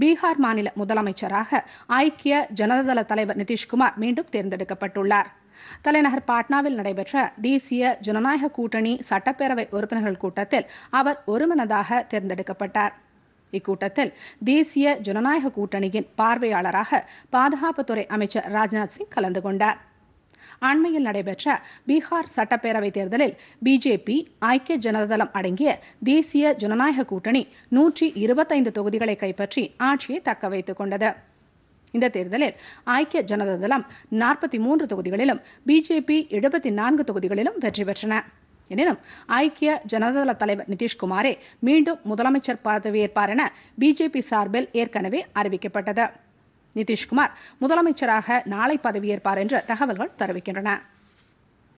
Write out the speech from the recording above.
பீகார் மாநில முதலமைச்சராக ஐக்கிய ஜனதாதள தலைவர் நிதிஷ்குமார் மீண்டும் தேர்ந்தெடுக்கப்பட்டுள்ளார் தலைநகர் பாட்னாவில் நடைபெற்ற தேசிய ஜனநாயக கூட்டணி சட்டப்பேரவை உறுப்பினர்கள் கூட்டத்தில் அவர் ஒருமனதாக தேர்ந்தெடுக்கப்பட்டார் இக்கூட்டத்தில் தேசிய ஜனநாயக கூட்டணியின் பார்வையாளராக பாதுகாப்புத்துறை அமைச்சர் ராஜ்நாத் சிங் கலந்து கொண்டார் அண்மையில் நடைபெற்ற பீகார் சட்டப்பேரவைத் தேர்தலில் பிஜேபி ஐக்கிய ஜனதாதளம் அடங்கிய தேசிய ஜனநாயக கூட்டணி நூற்றி இருபத்தைந்து தொகுதிகளை கைப்பற்றி ஆட்சியை தக்கவைத்துக் கொண்டது இந்த தேர்தலில் ஐக்கிய ஜனதா தளம் நாற்பத்தி மூன்று தொகுதிகளிலும் பிஜேபி எழுபத்தி நான்கு தொகுதிகளிலும் வெற்றி பெற்றன எனினும் ஐக்கிய ஜனதாதள தலைவர் நிதிஷ்குமாரே மீண்டும் முதலமைச்சர் பதவியேற்பார் என பிஜேபி சார்பில் ஏற்கனவே அறிவிக்கப்பட்டது நிதிஷ்குமார் முதலமைச்சராக நாளை பதவியேற்பார் என்று தகவல்கள் தெரிவிக்கின்றன